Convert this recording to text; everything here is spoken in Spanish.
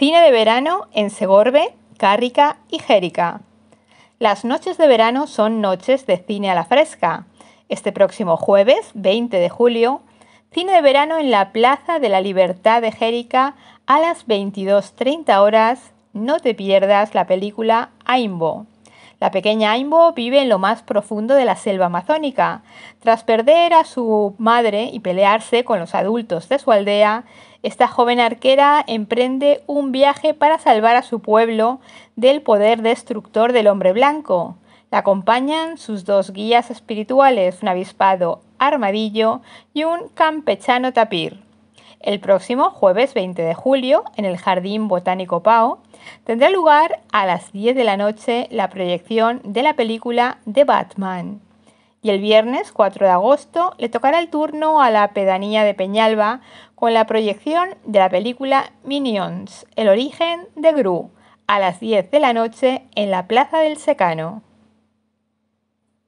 Cine de verano en Segorbe, Cárrica y Jérica. Las noches de verano son noches de cine a la fresca. Este próximo jueves, 20 de julio, cine de verano en la Plaza de la Libertad de Jérica a las 22.30 horas. No te pierdas la película Aimbo. La pequeña Aimbo vive en lo más profundo de la selva amazónica. Tras perder a su madre y pelearse con los adultos de su aldea, esta joven arquera emprende un viaje para salvar a su pueblo del poder destructor del hombre blanco. La acompañan sus dos guías espirituales, un avispado armadillo y un campechano tapir. El próximo jueves 20 de julio, en el Jardín Botánico Pau, tendrá lugar a las 10 de la noche la proyección de la película de Batman. Y el viernes 4 de agosto le tocará el turno a la pedanía de Peñalba con la proyección de la película Minions, el origen de Gru, a las 10 de la noche en la Plaza del Secano.